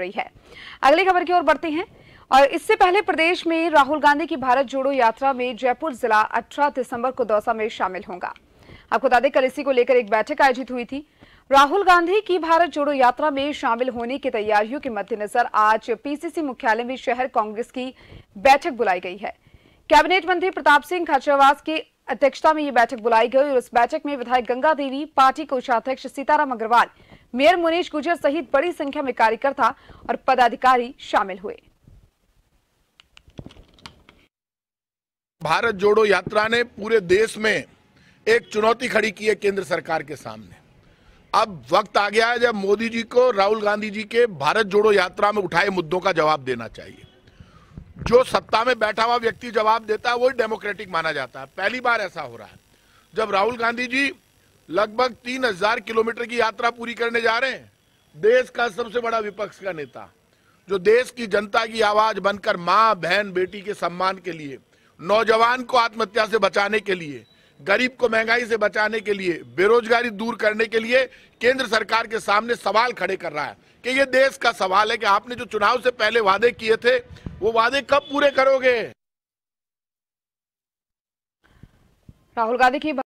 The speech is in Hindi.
रही है अगली खबर की ओर बढ़ते हैं और इससे पहले प्रदेश में राहुल गांधी की भारत जोड़ो यात्रा में जयपुर जिला 18 दिसंबर को दौसा में शामिल होगा आपको बता दें कल इसी को लेकर एक बैठक आयोजित हुई थी राहुल गांधी की भारत जोड़ो यात्रा में शामिल होने की तैयारियों के मद्देनजर आज पीसीसी मुख्यालय में शहर कांग्रेस की बैठक बुलाई गई है कैबिनेट मंत्री प्रताप सिंह खाचरवास की अध्यक्षता में ये बैठक बुलाई गई और इस बैठक में विधायक गंगा देवी पार्टी कोषाध्यक्ष सीताराम अग्रवाल मेयर मुनीश गुजर सहित बड़ी संख्या में कार्यकर्ता और पदाधिकारी शामिल हुए भारत जोड़ो यात्रा ने पूरे देश में एक चुनौती खड़ी की है केंद्र सरकार के सामने अब वक्त आ गया है जब मोदी जी को राहुल गांधी जी के भारत जोड़ो यात्रा में उठाए मुद्दों का जवाब देना चाहिए जो सत्ता में बैठा हुआ व्यक्ति जवाब देता है वही डेमोक्रेटिक माना जाता है पहली बार ऐसा हो रहा है जब राहुल गांधी जी लगभग तीन हजार किलोमीटर की यात्रा पूरी करने जा रहे हैं देश का सबसे बड़ा विपक्ष का नेता जो देश की जनता की आवाज बनकर माँ बहन बेटी के सम्मान के लिए नौजवान को आत्महत्या से बचाने के लिए गरीब को महंगाई से बचाने के लिए बेरोजगारी दूर करने के लिए केंद्र सरकार के सामने सवाल खड़े कर रहा है कि ये देश का सवाल है कि आपने जो चुनाव से पहले वादे किए थे वो वादे कब पूरे करोगे राहुल गांधी की